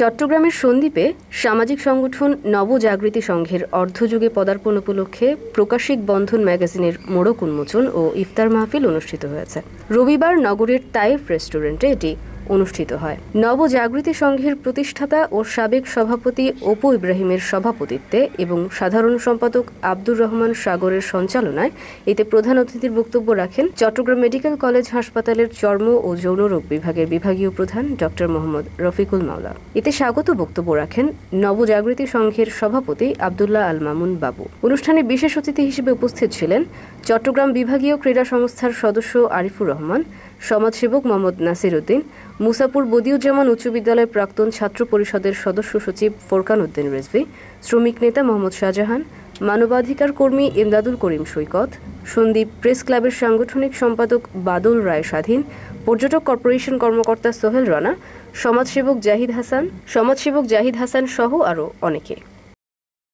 চট্টগ্রামের সন্দ্বীপে সামাজিক সংগঠন নবজাগৃতি সংঘের অর্ধযুগে পদার্পণ উপলক্ষে প্রকাশিক বন্ধন ম্যাগাজিনের মোড়ক উন্মোচন ও ইফতার মাহফিল অনুষ্ঠিত হয়েছে রবিবার নগরের তাইফ রেস্টুরেন্টে এটি অনুষ্ঠিত হয় নবজাগৃতি সংঘের প্রতিষ্ঠাতা ও সাবেক সভাপতি অপু ইব্রাহিমের সভাপতিত্বে এবং সাধারণ সম্পাদক আব্দুর রহমান সাগরের সঞ্চালনায় এতে প্রধান অতিথির বক্তব্য রাখেন চট্টগ্রাম মেডিকেল কলেজ হাসপাতালের চর্ম ও যৌনরোগ বিভাগের বিভাগীয় প্রধান ডক্টর মোহাম্মদ রফিকুল মাওলা এতে স্বাগত বক্তব্য রাখেন নবজাগৃতি সংঘের সভাপতি আবদুল্লাহ আল মামুন বাবু অনুষ্ঠানে বিশেষ অতিথি হিসেবে উপস্থিত ছিলেন চট্টগ্রাম বিভাগীয় ক্রীড়া সংস্থার সদস্য আরিফুর রহমান সমাজসেবক মোহাম্মদ নাসির উদ্দিন মুসাপুর বদিউজ্জামান উচ্চ বিদ্যালয়ের প্রাক্তন ছাত্র পরিষদের সদস্য সচিব ফোরকান উদ্দিন রেজভি শ্রমিক নেতা মোহাম্মদ শাহজাহান মানবাধিকার কর্মী ইমদাদুল করিম সৈকত সন্দীপ প্রেস ক্লাবের সাংগঠনিক সম্পাদক বাদল রায় স্বাধীন পর্যটক কর্পোরেশন কর্মকর্তা সোহেল রানা সমাজসেবক জাহিদ হাসান সমাজসেবক জাহিদ হাসান সহ আরও অনেকে